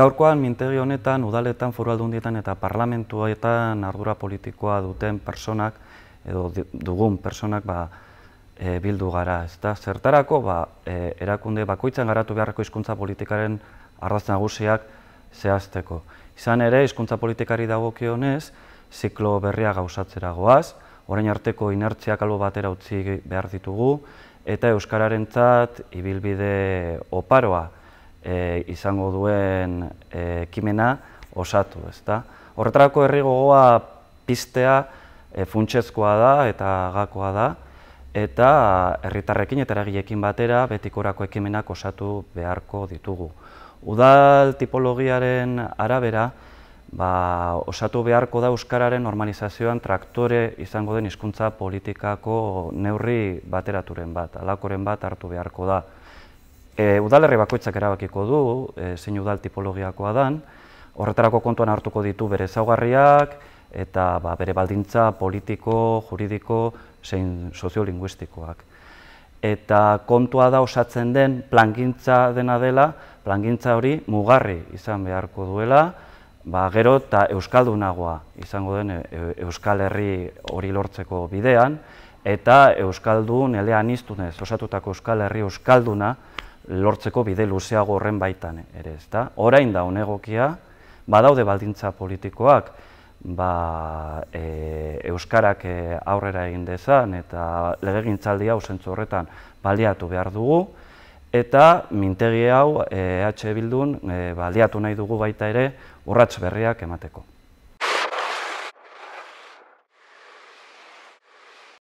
Gaurkoan mintegi honetan, udaletan, foru aldundietan eta parlamentuetan ardura politikoa duten personak, edo dugun personak ba, e, bildu gara. Ez zertarako, ba, e, erakunde bakoitzan garatu beharreko hizkuntza politikaren arraz nagusiak zehazteko. Izan ere, hizkuntza politikari dagokionez, ziklo berria gauzatzera goaz, orain arteko inertziak albo batera utzi behar ditugu, eta Euskararentzat ibilbide oparoa e, izango duen e, kimena osatu, ezta? Horretarako herri gogoa piztea e, funtsezkoa da eta gakoa da eta herritarrekin eta eragilekin batera betikorako ekimenak osatu beharko ditugu. Udal tipologiaren arabera ba, osatu beharko da Euskararen normalizazioan traktore izango den hizkuntza politikako neurri bateraturen bat, alakoren bat hartu beharko da. E, udalerri bakoitzak erabakiko du, e, zein udal tipologiakoa dan, horretarako kontuan hartuko ditu bere zaugarriak, eta ba, bere baldintza politiko, juridiko, zein soziolinguistikoak. Eta kontua da osatzen den plangintza dena dela, plangintza hori mugarri izan beharko duela, ba, gero eta euskaldunagoa izango den e, euskal herri hori lortzeko bidean, eta euskaldun elean iztunez osatutako euskal herri euskalduna lortzeko bide luzeago horren baitan ere, ez da? Orain da onegokia, badaude baldintza politikoak, ba, e, Euskarak e, aurrera egin dezan eta legegintzaldi hau sentzu horretan baliatu behar dugu, eta mintegi hau EH Bildun e, baliatu nahi dugu baita ere urrats berriak emateko.